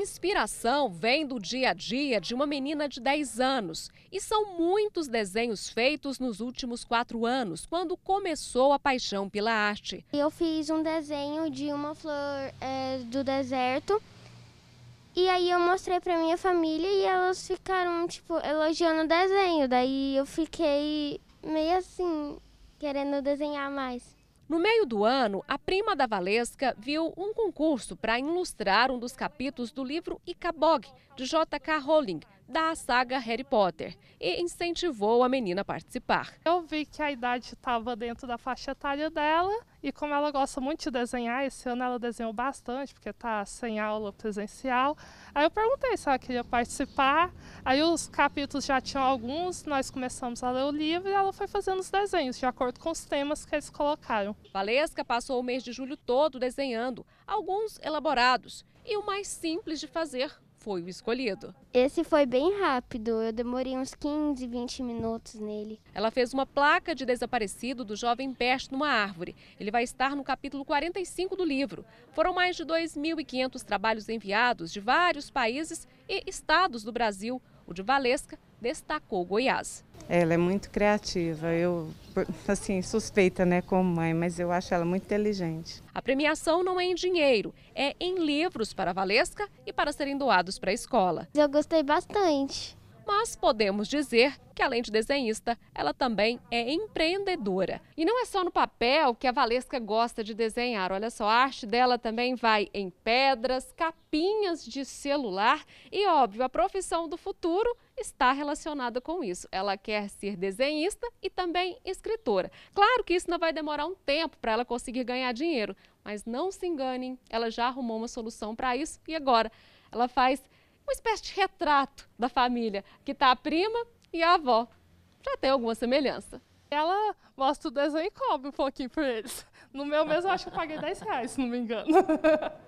inspiração vem do dia a dia de uma menina de 10 anos e são muitos desenhos feitos nos últimos quatro anos, quando começou a paixão pela arte. Eu fiz um desenho de uma flor é, do deserto e aí eu mostrei para minha família e elas ficaram tipo elogiando o desenho. Daí eu fiquei meio assim querendo desenhar mais. No meio do ano, a prima da Valesca viu um concurso para ilustrar um dos capítulos do livro Icabog, de J.K. Rowling, da saga Harry Potter e incentivou a menina a participar. Eu vi que a idade estava dentro da faixa etária dela e como ela gosta muito de desenhar, esse ano ela desenhou bastante, porque está sem aula presencial. Aí eu perguntei se ela queria participar. Aí os capítulos já tinham alguns, nós começamos a ler o livro e ela foi fazendo os desenhos, de acordo com os temas que eles colocaram. Valesca passou o mês de julho todo desenhando, alguns elaborados e o mais simples de fazer, foi o escolhido. Esse foi bem rápido, eu demorei uns 15, 20 minutos nele. Ela fez uma placa de desaparecido do jovem Peste numa árvore. Ele vai estar no capítulo 45 do livro. Foram mais de 2.500 trabalhos enviados de vários países e estados do Brasil. O de Valesca destacou Goiás. Ela é muito criativa. Eu, assim, suspeita, né, como mãe, mas eu acho ela muito inteligente. A premiação não é em dinheiro, é em livros para a Valesca e para serem doados para a escola. Eu gostei bastante mas podemos dizer que, além de desenhista, ela também é empreendedora. E não é só no papel que a Valesca gosta de desenhar. Olha só, a arte dela também vai em pedras, capinhas de celular e, óbvio, a profissão do futuro está relacionada com isso. Ela quer ser desenhista e também escritora. Claro que isso não vai demorar um tempo para ela conseguir ganhar dinheiro, mas não se enganem, ela já arrumou uma solução para isso e agora ela faz uma espécie de retrato da família, que está a prima e a avó. Já tem alguma semelhança. Ela mostra o desenho e cobre um pouquinho para eles. No meu mesmo, eu acho que eu paguei 10 reais, se não me engano.